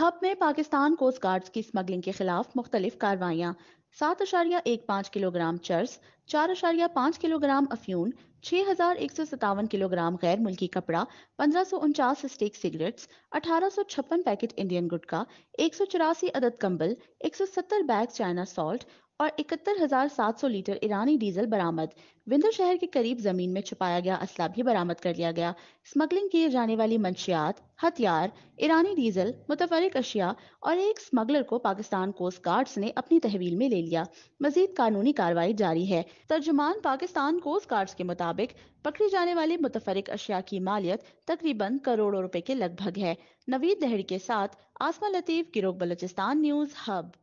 hub में Pakistan coast guard की smuggling के खिलाफ मुख्तलिफ कार्रवाइयाँ सात अशारिया एक पाँच किलोग्राम चर्स चार अशारिया पाँच किलोग्राम अफ्यून छह हज़ार एक सौ सतावन किलोग्राम गैर मुल्की कपड़ा पंद्रह सौ उनचास स्टेक सिगरेट्स अठारह सौ छप्पन पैकेट इंडियन गुटका एक सौ चौरासी अदद कंबल एक सौ सत्तर बैग चाइना सॉल्ट और इकहत्तर हजार सात सौ लीटर ईरानी डीजल बरामद विंदर शहर के करीब जमीन में छुपाया गया असला भी बरामद कर लिया गया स्मगलिंग किए जाने वाली मंशियात हथियार ईरानी डीजल मुतफरक अशिया और एक स्मगलर को पाकिस्तान कोस्ट गार्ड्स ने अपनी तहवील में ले लिया मजीद कानूनी कार्रवाई जारी है तर्जुमान पाकिस्तान कोस्ट गार्ड्स के मुताबिक पकड़ी जाने वाली मुतफरक अशिया की मालियत तकरीबन करोड़ों रुपए के लगभग है नवीद दहडी के साथ आसमा लतीफ गिरोह बलोचिस्तान न्यूज हब